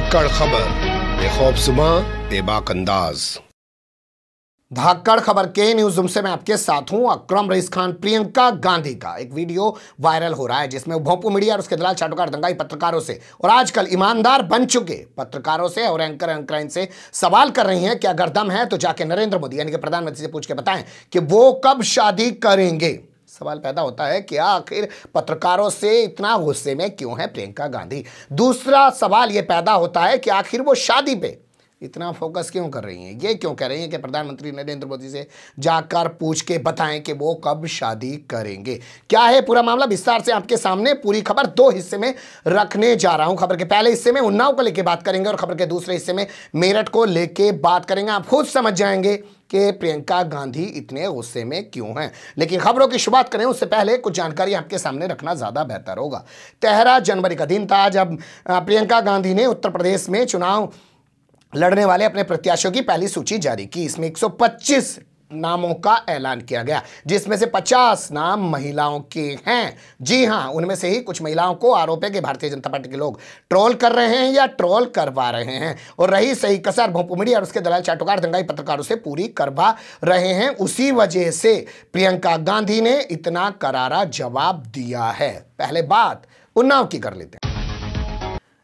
धाकड़ खबर बेखौबसुमा बेबाक अंदाज धाकड़ खबर के न्यूज रूम से मैं आपके साथ हूं अक्रम रईस खान प्रियंका गांधी का एक वीडियो वायरल हो रहा है जिसमें भोपू मीडिया और उसके दलाल चाटुकार दंगाई पत्रकारों से और आजकल ईमानदार बन चुके पत्रकारों से और एंकर एंकराइन से सवाल कर रही हैं कि अगर दम है तो जाके नरेंद्र मोदी यानी कि प्रधानमंत्री से पूछ के बताएं कि वो कब शादी करेंगे सवाल पैदा होता है कि आखिर पत्रकारों से इतना गुस्से में क्यों है प्रियंका गांधी दूसरा सवाल यह पैदा होता है कि आखिर वो शादी पे इतना फोकस क्यों कर रही हैं ये क्यों कह रही हैं कि प्रधानमंत्री नरेंद्र मोदी से जाकर पूछ के बताएं कि वो कब शादी करेंगे क्या है पूरा मामला विस्तार से आपके सामने पूरी खबर दो हिस्से में रखने जा रहा हूं खबर के पहले हिस्से में उन्नाव को लेकर बात करेंगे और खबर के दूसरे हिस्से में मेरठ को लेकर बात करेंगे आप खुद समझ जाएंगे कि प्रियंका गांधी इतने गुस्से में क्यों हैं लेकिन खबरों की शुरुआत करें उससे पहले कुछ जानकारी आपके सामने रखना ज़्यादा बेहतर होगा तेरह जनवरी का दिन था जब प्रियंका गांधी ने उत्तर प्रदेश में चुनाव लड़ने वाले अपने प्रत्याशियों की पहली सूची जारी की इसमें 125 नामों का ऐलान किया गया जिसमें से 50 नाम महिलाओं के हैं जी हां उनमें से ही कुछ महिलाओं को आरोप है कि भारतीय जनता पार्टी के लोग ट्रोल कर रहे हैं या ट्रोल करवा रहे हैं और रही सही कसर भोपुमड़ी और उसके दलाल चाटुकार दंगाई पत्रकारों से पूरी करवा रहे हैं उसी वजह से प्रियंका गांधी ने इतना करारा जवाब दिया है पहले बात उन्नाव की कर लेते हैं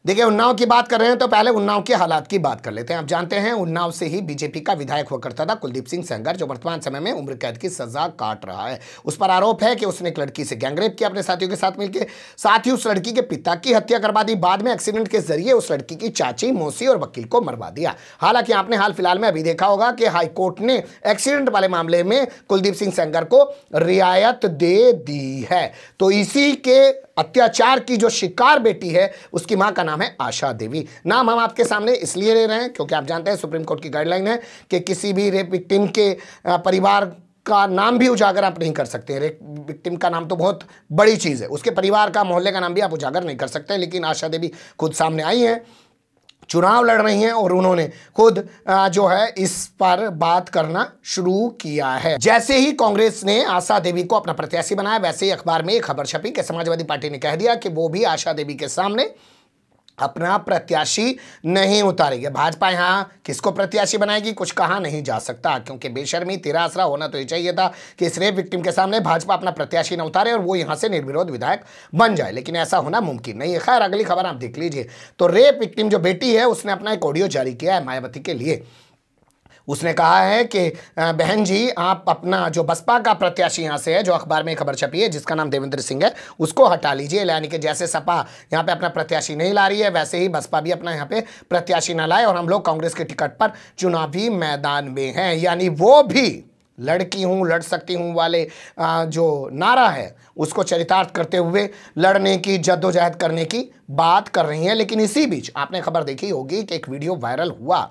देखिए उन्नाव की बात कर रहे हैं तो पहले उन्नाव के हालात की बात कर लेते हैं आप जानते हैं उन्नाव से ही बीजेपी का विधायक हुआ करता था कुलदीप सिंह सेंगर जो वर्तमान समय में उम्र कैद की सजा काट रहा है उस पर आरोप है कि उसने एक लड़की से गैंगरेप किया अपने साथियों के साथ मिलकर साथ ही उस लड़की के पिता की हत्या करवा दी बाद में एक्सीडेंट के जरिए उस लड़की की चाची मौसी और वकील को मरवा दिया हालांकि आपने हाल फिलहाल में अभी देखा होगा कि हाईकोर्ट ने एक्सीडेंट वाले मामले में कुलदीप सिंह सेंगर को रियायत दे दी है तो इसी के अत्याचार की जो शिकार बेटी है उसकी मां का नाम है आशा देवी नाम हम आपके सामने इसलिए ले रहे हैं क्योंकि आप जानते हैं सुप्रीम कोर्ट की गाइडलाइन है कि किसी भी रेप विक्टिम के परिवार का नाम भी उजागर आप नहीं कर सकते रेप विक्टिम का नाम तो बहुत बड़ी चीज़ है उसके परिवार का मोहल्ले का नाम भी आप उजागर नहीं कर सकते लेकिन आशा देवी खुद सामने आई हैं चुनाव लड़ रही हैं और उन्होंने खुद जो है इस पर बात करना शुरू किया है जैसे ही कांग्रेस ने आशा देवी को अपना प्रत्याशी बनाया वैसे ही अखबार में एक खबर छपी कि समाजवादी पार्टी ने कह दिया कि वो भी आशा देवी के सामने अपना प्रत्याशी नहीं उतारेगी भाजपा यहाँ किसको प्रत्याशी बनाएगी कुछ कहा नहीं जा सकता क्योंकि बेशर्मी तेरा आसरा होना तो ये चाहिए था कि इस रेप विक्टिम के सामने भाजपा अपना प्रत्याशी न उतारे और वो यहाँ से निर्विरोध विधायक बन जाए लेकिन ऐसा होना मुमकिन नहीं है खैर अगली खबर आप देख लीजिए तो रेप विक्टिम जो बेटी है उसने अपना एक ऑडियो जारी किया है मायावती के लिए उसने कहा है कि बहन जी आप अपना जो बसपा का प्रत्याशी यहाँ से है जो अखबार में खबर छपी है जिसका नाम देवेंद्र सिंह है उसको हटा लीजिए यानी कि जैसे सपा यहाँ पे अपना प्रत्याशी नहीं ला रही है वैसे ही बसपा भी अपना यहाँ पे प्रत्याशी ना लाए और हम लोग कांग्रेस के टिकट पर चुनावी मैदान में हैं यानी वो भी लड़की हूँ लड़ सकती हूँ वाले जो नारा है उसको चरितार्थ करते हुए लड़ने की जद्दोजहद करने की बात कर रही हैं लेकिन इसी बीच आपने खबर देखी होगी कि एक वीडियो वायरल हुआ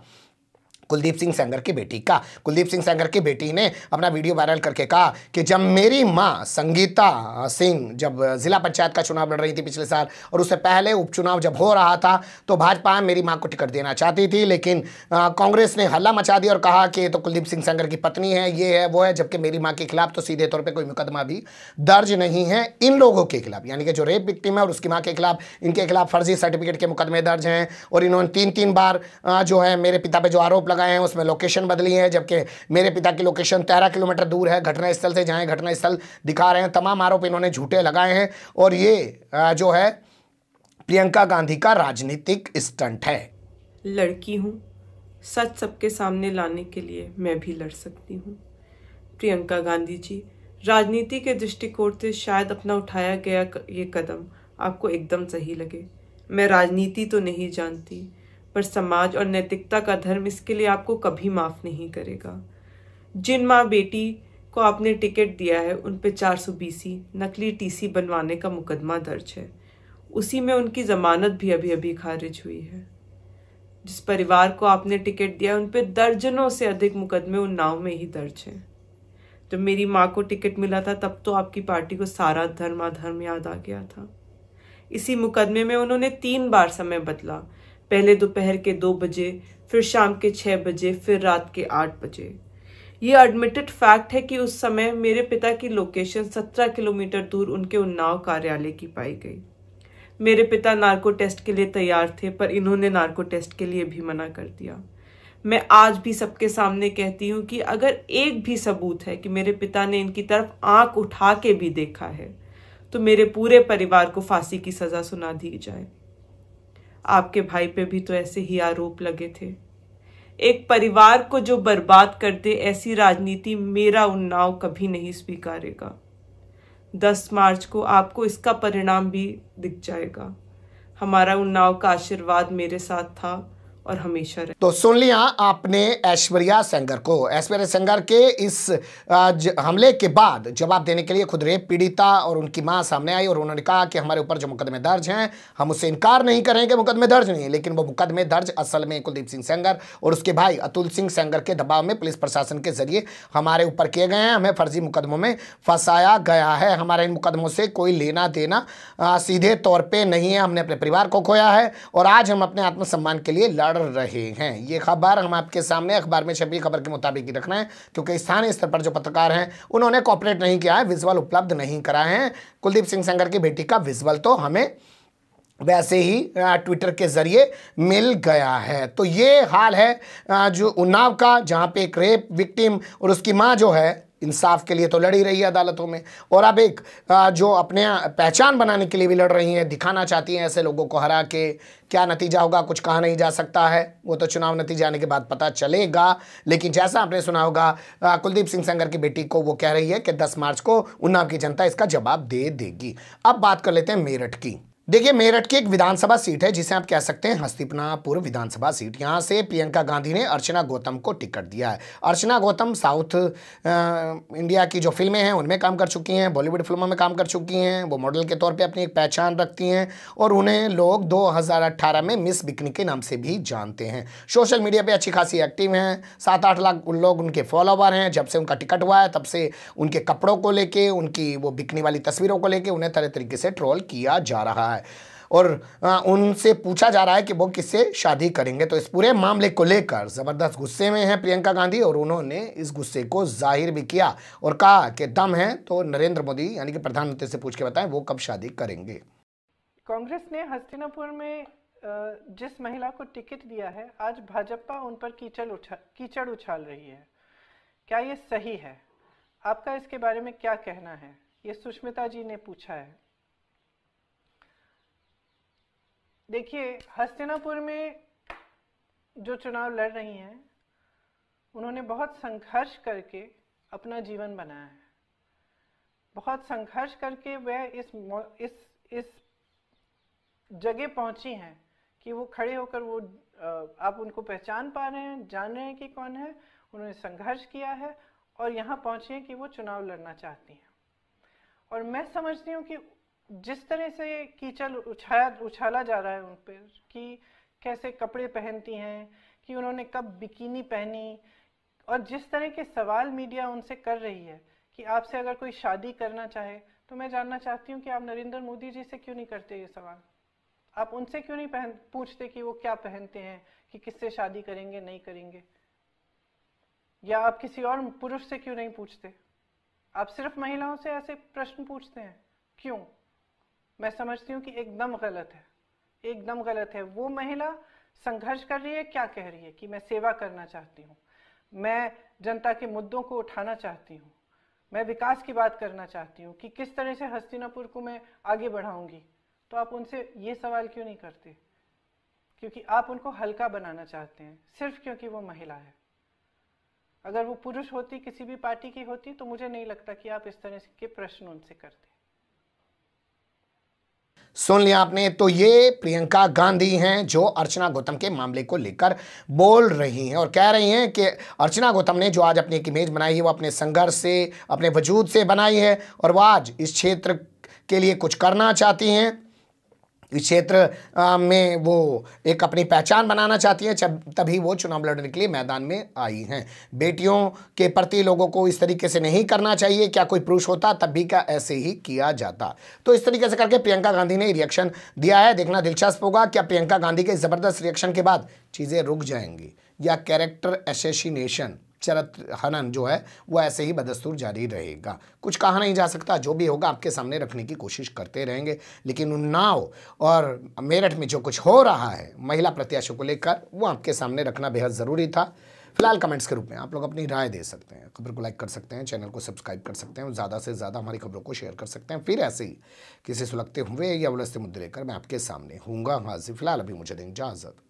कुलदीप सिंह सेंगर की बेटी का कुलदीप सिंह सेंगर की बेटी ने अपना वीडियो वायरल करके कहा कि जब मेरी माँ संगीता सिंह जब जिला पंचायत का चुनाव लड़ रही थी पिछले साल और उससे पहले उपचुनाव जब हो रहा था तो भाजपा मेरी माँ को टिकट देना चाहती थी लेकिन कांग्रेस ने हल्ला मचा दिया और कहा कि तो कुलदीप सिंह सेंगर की पत्नी है ये है वो है जबकि मेरी माँ के खिलाफ तो सीधे तौर पर कोई मुकदमा भी दर्ज नहीं है इन लोगों के खिलाफ यानी कि जो रेप विक्टिम है और उसकी माँ के खिलाफ इनके खिलाफ फर्जी सर्टिफिकेट के मुकदमे दर्ज हैं और इन्होंने तीन तीन बार जो है मेरे पिता पर जो आरोप लगाए हैं उसमें लोकेशन बदली है जबकि मेरे पिता की लोकेशन तेरह किलोमीटर दूर है घटना स्थल से जहाँ घटना स्थल दिखा रहे हैं तमाम आरोप इन्होंने झूठे लगाए हैं और ये जो है प्रियंका गांधी का राजनीतिक स्टंट है लड़की हूँ सच सबके सामने लाने के लिए मैं भी लड़ सकती हूँ प्रियंका गांधी जी राजनीति के दृष्टिकोण से शायद अपना उठाया गया ये कदम आपको एकदम सही लगे मैं राजनीति तो नहीं जानती पर समाज और नैतिकता का धर्म इसके लिए आपको कभी माफ नहीं करेगा जिन माँ बेटी को आपने टिकट दिया है उन पे चार सौ बीसी नकली टीसी बनवाने का मुकदमा दर्ज है उसी में उनकी जमानत भी अभी अभी खारिज हुई है जिस परिवार को आपने टिकट दिया उन पर दर्जनों से अधिक मुकदमे उन नाव में ही दर्ज हैं जब मेरी माँ को टिकट मिला था तब तो आपकी पार्टी को सारा धर्माधर्म याद आ गया था इसी मुकदमे में उन्होंने तीन बार समय बदला पहले दोपहर के दो बजे फिर शाम के छः बजे फिर रात के आठ बजे ये एडमिटेड फैक्ट है कि उस समय मेरे पिता की लोकेशन सत्रह किलोमीटर दूर उनके उन्नाव कार्यालय की पाई गई मेरे पिता नार्को टेस्ट के लिए तैयार थे पर इन्होंने नार्को टेस्ट के लिए भी मना कर दिया मैं आज भी सबके सामने कहती हूँ कि अगर एक भी सबूत है कि मेरे पिता ने इनकी तरफ आंख उठा के भी देखा है तो मेरे पूरे परिवार को फांसी की सज़ा सुना दी जाए आपके भाई पे भी तो ऐसे ही आरोप लगे थे एक परिवार को जो बर्बाद कर दे ऐसी राजनीति मेरा उन्नाव कभी नहीं स्वीकारेगा दस मार्च को आपको इसका परिणाम भी दिख जाएगा हमारा उन्नाव का आशीर्वाद मेरे साथ था और हमेशा रहे तो सुन लिया आपने ऐश्वर्या सेंगर को ऐश्वर्या सेंगर के इस हमले के बाद जवाब देने के लिए खुद रेप पीड़िता और उनकी मां सामने आई और उन्होंने कहा कि हमारे ऊपर जो मुकदमे दर्ज हैं हम उससे इनकार नहीं करेंगे मुकदमे दर्ज नहीं है लेकिन वो मुकदमे दर्ज असल में कुलदीप सिंह सेंगर और उसके भाई अतुल सिंह सेंगर के दबाव में पुलिस प्रशासन के जरिए हमारे ऊपर किए गए हैं हमें फर्जी मुकदमों में फंसाया गया है हमारे इन मुकदमों से कोई लेना देना सीधे तौर पर नहीं है हमने अपने परिवार को खोया है और आज हम अपने आत्मसम्मान के लिए लड़ पड़ रहे हैं ये खबर हम आपके सामने अखबार में छपी खबर के मुताबिक ही रखना है क्योंकि स्थानीय स्तर पर जो पत्रकार हैं उन्होंने कॉपरेट नहीं किया है विजुअल उपलब्ध नहीं करा है कुलदीप सिंह संगर की बेटी का विजुअल तो हमें वैसे ही ट्विटर के ज़रिए मिल गया है तो ये हाल है जो उन्नाव का जहाँ पे एक रेप विक्टिम और उसकी माँ जो है इंसाफ के लिए तो लड़ ही रही है अदालतों में और अब एक जो अपने पहचान बनाने के लिए भी लड़ रही हैं दिखाना चाहती हैं ऐसे लोगों को हरा के क्या नतीजा होगा कुछ कहा नहीं जा सकता है वो तो चुनाव नतीजे आने के बाद पता चलेगा लेकिन जैसा आपने सुना होगा कुलदीप सिंह संगर की बेटी को वो कह रही है कि दस मार्च को उन्नाव की जनता इसका जवाब दे देगी अब बात कर लेते हैं मेरठ की देखिए मेरठ की एक विधानसभा सीट है जिसे आप कह सकते हैं हस्तीपनापुर विधानसभा सीट यहाँ से प्रियंका गांधी ने अर्चना गौतम को टिकट दिया है अर्चना गौतम साउथ इंडिया की जो फिल्में हैं उनमें काम कर चुकी हैं बॉलीवुड फिल्मों में काम कर चुकी हैं वो मॉडल के तौर पे अपनी एक पहचान रखती हैं और उन्हें लोग दो में मिस बिकनी के नाम से भी जानते हैं सोशल मीडिया पर अच्छी खासी एक्टिव हैं सात आठ लाख उन लोग उनके फॉलोवर हैं जब से उनका टिकट हुआ है तब से उनके कपड़ों को लेकर उनकी वो बिकनी वाली तस्वीरों को लेकर उन्हें तरह तरीके से ट्रोल किया जा रहा है रहा है और उनसे पूछा जा रहा है कि वो किससे शादी करेंगे तो इस पूरे मामले को लेकर ज़बरदस्त गुस्से में हैं प्रियंका गांधी और उन्होंने इस गुस्से को जाहिर भी किया और कहा कि दम है तो नरेंद्र मोदी यानी कि प्रधानमंत्री से पूछ के बताएं वो कब शादी करेंगे कांग्रेस ने हस्तिनापुर में जिस महिला को टिकट दिया है आज भाजपा उन पर कीचड़ उछा कीचड़ उछाल रही है क्या ये सही है आपका इसके बारे में क्या कहना है ये सुष्मिता जी ने पूछा है देखिए हस्तिनापुर में जो चुनाव लड़ रही हैं उन्होंने बहुत संघर्ष करके अपना जीवन बनाया है बहुत संघर्ष करके वह इस इस इस जगह पहुंची हैं कि वो खड़े होकर वो आप उनको पहचान पा रहे हैं जान रहे हैं कि कौन है उन्होंने संघर्ष किया है और यहाँ पहुँचे हैं कि वो चुनाव लड़ना चाहती हैं और मैं समझती हूँ कि जिस तरह से कीचड़ उछाया उछाला जा रहा है उन पर कि कैसे कपड़े पहनती हैं कि उन्होंने कब बिकिनी पहनी और जिस तरह के सवाल मीडिया उनसे कर रही है कि आपसे अगर कोई शादी करना चाहे तो मैं जानना चाहती हूँ कि आप नरेंद्र मोदी जी से क्यों नहीं करते ये सवाल आप उनसे क्यों नहीं पहन पूछते कि वो क्या पहनते हैं कि किससे शादी करेंगे नहीं करेंगे या आप किसी और पुरुष से क्यों नहीं पूछते आप सिर्फ महिलाओं से ऐसे प्रश्न पूछते हैं क्यों मैं समझती हूँ कि एकदम गलत है एकदम गलत है वो महिला संघर्ष कर रही है क्या कह रही है कि मैं सेवा करना चाहती हूँ मैं जनता के मुद्दों को उठाना चाहती हूँ मैं विकास की बात करना चाहती हूँ कि किस तरह से हस्तिनापुर को मैं आगे बढ़ाऊंगी तो आप उनसे ये सवाल क्यों नहीं करते क्योंकि आप उनको हल्का बनाना चाहते हैं सिर्फ क्योंकि वो महिला है अगर वो पुरुष होती किसी भी पार्टी की होती तो मुझे नहीं लगता कि आप इस तरह के प्रश्न उनसे करते सुन लिया आपने तो ये प्रियंका गांधी हैं जो अर्चना गौतम के मामले को लेकर बोल रही हैं और कह रही हैं कि अर्चना गौतम ने जो आज अपनी एक इमेज बनाई है वो अपने संघर्ष से अपने वजूद से बनाई है और वो आज इस क्षेत्र के लिए कुछ करना चाहती हैं क्षेत्र में वो एक अपनी पहचान बनाना चाहती हैं तभी वो चुनाव लड़ने के लिए मैदान में आई हैं बेटियों के प्रति लोगों को इस तरीके से नहीं करना चाहिए क्या कोई पुरुष होता तब भी क्या ऐसे ही किया जाता तो इस तरीके से करके प्रियंका गांधी ने रिएक्शन दिया है देखना दिलचस्प होगा क्या प्रियंका गांधी के ज़बरदस्त रिएक्शन के बाद चीज़ें रुक जाएंगी या कैरेक्टर एसेसिनेशन चरत हनन जो है वो ऐसे ही बदस्तूर जारी रहेगा कुछ कहा नहीं जा सकता जो भी होगा आपके सामने रखने की कोशिश करते रहेंगे लेकिन उन्नाव और मेरठ में जो कुछ हो रहा है महिला प्रत्याशियों को लेकर वो आपके सामने रखना बेहद ज़रूरी था फिलहाल कमेंट्स के रूप में आप लोग अपनी राय दे सकते हैं खबर को लाइक कर सकते हैं चैनल को सब्सक्राइब कर सकते हैं और ज़्यादा से ज़्यादा हमारी खबरों को शेयर कर सकते हैं फिर ऐसे ही किसी सुलगते हुए या उलझते मुद्दे लेकर मैं आपके सामने हूँगा हाजिर फिलहाल अभी मुझे दें इजाज़त